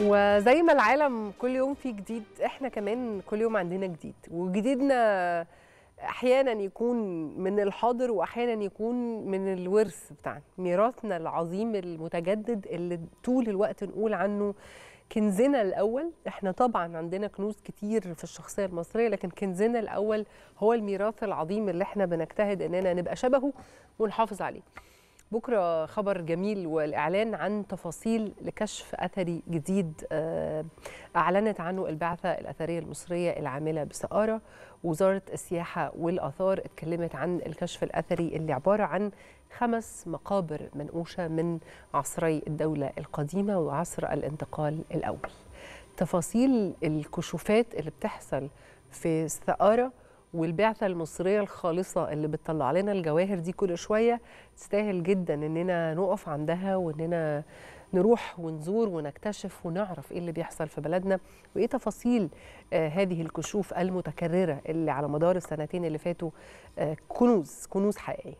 وزي ما العالم كل يوم فيه جديد احنا كمان كل يوم عندنا جديد وجديدنا احيانا يكون من الحاضر واحيانا يكون من الورث بتاعنا ميراثنا العظيم المتجدد اللي طول الوقت نقول عنه كنزنا الاول احنا طبعا عندنا كنوز كتير في الشخصيه المصريه لكن كنزنا الاول هو الميراث العظيم اللي احنا بنجتهد اننا نبقى شبهه ونحافظ عليه بكره خبر جميل والاعلان عن تفاصيل لكشف اثري جديد آه، اعلنت عنه البعثه الاثريه المصريه العامله بسقاره وزاره السياحه والاثار اتكلمت عن الكشف الاثري اللي عباره عن خمس مقابر منقوشه من عصري الدوله القديمه وعصر الانتقال الاول تفاصيل الكشوفات اللي بتحصل في سقاره والبعثه المصريه الخالصه اللي بتطلع لنا الجواهر دي كل شويه تستاهل جدا اننا نقف عندها واننا نروح ونزور ونكتشف ونعرف ايه اللي بيحصل في بلدنا وايه تفاصيل آه هذه الكشوف المتكرره اللي على مدار السنتين اللي فاتوا آه كنوز كنوز حقيقيه